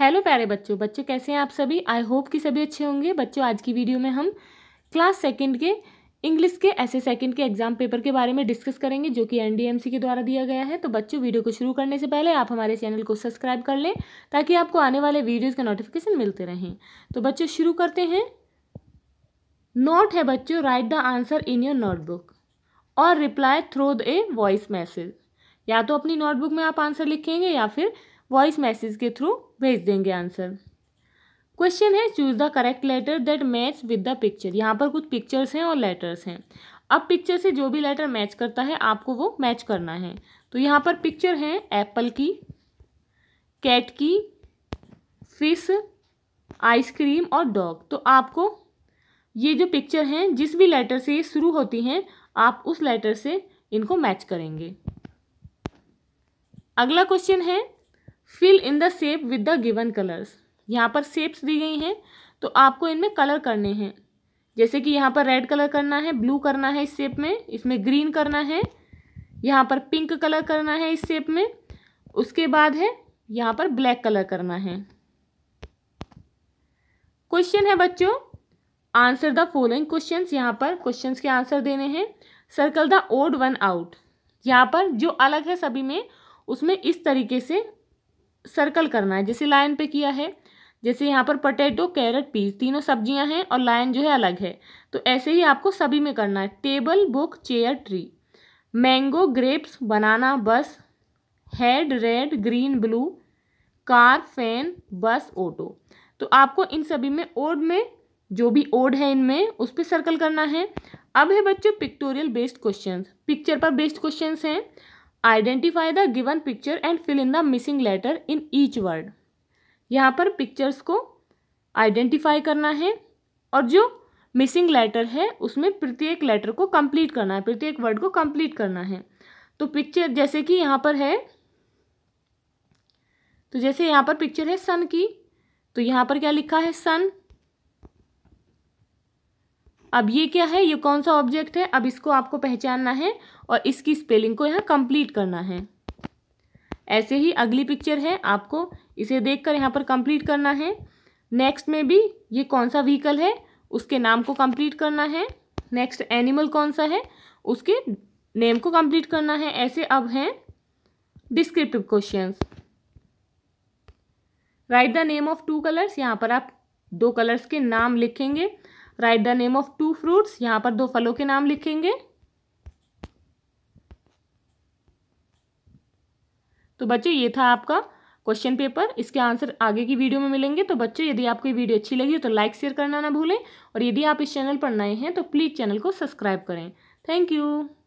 hello प्यारे बच्चों बच्चों कैसे हैं आप सभी आई होप कि सभी अच्छे होंगे बच्चों आज की वीडियो में हम क्लास सेकेंड के इंग्लिश के ऐसे सेकेंड के एग्जाम पेपर के बारे में डिस्कस करेंगे जो कि एनडीएमसी के द्वारा दिया गया है तो बच्चों वीडियो को शुरू करने से पहले आप हमारे चैनल को सब्सक्राइब कर लें ताकि आपको आने वाले वीडियोज़ के नोटिफिकेशन मिलते रहें तो बच्चों शुरू करते हैं नोट है बच्चों write the answer in your notebook और reply through the a voice message या तो अपनी नोटबुक में आप आंसर लिखेंगे या फिर वॉइस मैसेज के थ्रू भेज देंगे आंसर क्वेश्चन है choose the correct letter that match with the picture यहाँ पर कुछ पिक्चर्स हैं और लेटर्स हैं अब पिक्चर से जो भी लेटर मैच करता है आपको वो मैच करना है तो यहाँ पर पिक्चर हैं एप्पल की कैट की फिश आइसक्रीम और डॉग तो आपको ये जो पिक्चर हैं जिस भी लेटर से ये शुरू होती हैं आप उस लेटर से इनको मैच करेंगे अगला क्वेश्चन है fill in the shape with the given colours यहाँ पर सेप्स दी गई हैं तो आपको इनमें कलर करने हैं जैसे कि यहाँ पर रेड कलर करना है ब्लू करना है इस सेप में इसमें ग्रीन करना है यहाँ पर पिंक कलर करना है इस सेप में उसके बाद है यहाँ पर ब्लैक कलर करना है क्वेश्चन है बच्चों आंसर द फॉलोइंग क्वेश्चन यहाँ पर क्वेश्चन के आंसर देने हैं circle the odd one out यहाँ पर जो अलग है सभी में उसमें इस तरीके से सर्कल करना है जैसे लाइन पे किया है जैसे यहाँ पर पटेटो कैरेट पीस तीनों सब्जियां हैं और लाइन जो है अलग है तो ऐसे ही आपको सभी में करना है table book chair tree mango grapes banana bus head red green blue car fan bus auto तो आपको इन सभी में ओड में जो भी ओड है इनमें उस पर सर्कल करना है अब है बच्चों पिक्टोरियल बेस्ड क्वेश्चन पिक्चर पर बेस्ड क्वेश्चन हैं identify the given picture and fill in the missing letter in each word यहाँ पर पिक्चर्स को आइडेंटिफाई करना है और जो मिसिंग लेटर है उसमें प्रत्येक लेटर को कंप्लीट करना है प्रत्येक वर्ड को कंप्लीट करना है तो पिक्चर जैसे कि यहाँ पर है तो जैसे यहाँ पर पिक्चर है सन की तो यहाँ पर क्या लिखा है सन अब ये क्या है ये कौन सा ऑब्जेक्ट है अब इसको आपको पहचानना है और इसकी स्पेलिंग को यहाँ कंप्लीट करना है ऐसे ही अगली पिक्चर है आपको इसे देखकर यहाँ पर कंप्लीट करना है नेक्स्ट में भी ये कौन सा व्हीकल है उसके नाम को कंप्लीट करना है नेक्स्ट एनिमल कौन सा है उसके नेम को कंप्लीट करना है ऐसे अब हैं descriptive questions write the name of two colours यहाँ पर आप दो कलर्स के नाम लिखेंगे write the name of two fruits यहाँ पर दो फलों के नाम लिखेंगे तो बच्चे ये था आपका क्वेश्चन पेपर इसके आंसर आगे की वीडियो में मिलेंगे तो बच्चे यदि आपको ये वीडियो अच्छी लगी तो लाइक शेयर करना ना भूलें और यदि आप इस चैनल पर नए हैं तो प्लीज़ चैनल को सब्सक्राइब करें थैंक यू